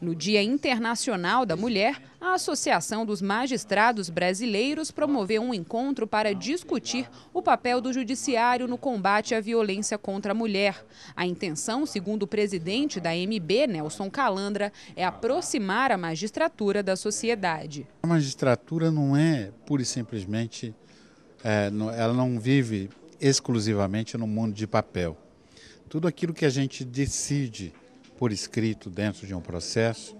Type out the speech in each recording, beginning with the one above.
No Dia Internacional da Mulher, a Associação dos Magistrados Brasileiros promoveu um encontro para discutir o papel do judiciário no combate à violência contra a mulher. A intenção, segundo o presidente da MB, Nelson Calandra, é aproximar a magistratura da sociedade. A magistratura não é pura e simplesmente, é, ela não vive exclusivamente no mundo de papel. Tudo aquilo que a gente decide por escrito dentro de um processo,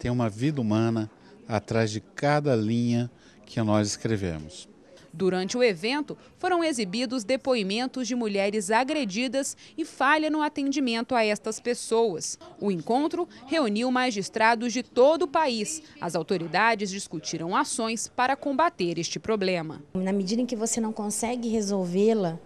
tem uma vida humana atrás de cada linha que nós escrevemos. Durante o evento, foram exibidos depoimentos de mulheres agredidas e falha no atendimento a estas pessoas. O encontro reuniu magistrados de todo o país. As autoridades discutiram ações para combater este problema. Na medida em que você não consegue resolvê-la,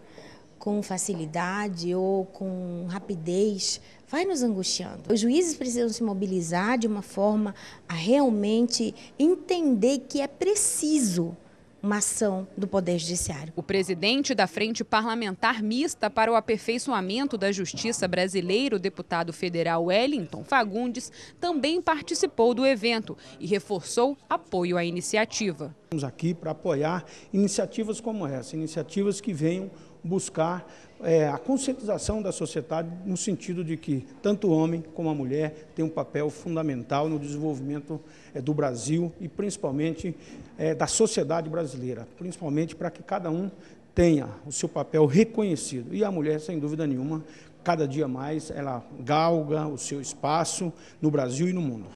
com facilidade ou com rapidez vai nos angustiando. Os juízes precisam se mobilizar de uma forma a realmente entender que é preciso uma ação do Poder Judiciário. O presidente da Frente Parlamentar Mista para o Aperfeiçoamento da Justiça Brasileira, o deputado federal Wellington Fagundes, também participou do evento e reforçou apoio à iniciativa. Estamos aqui para apoiar iniciativas como essa, iniciativas que venham buscar é, a conscientização da sociedade no sentido de que tanto o homem como a mulher têm um papel fundamental no desenvolvimento é, do Brasil e principalmente é, da sociedade brasileira, principalmente para que cada um tenha o seu papel reconhecido. E a mulher, sem dúvida nenhuma, cada dia mais ela galga o seu espaço no Brasil e no mundo.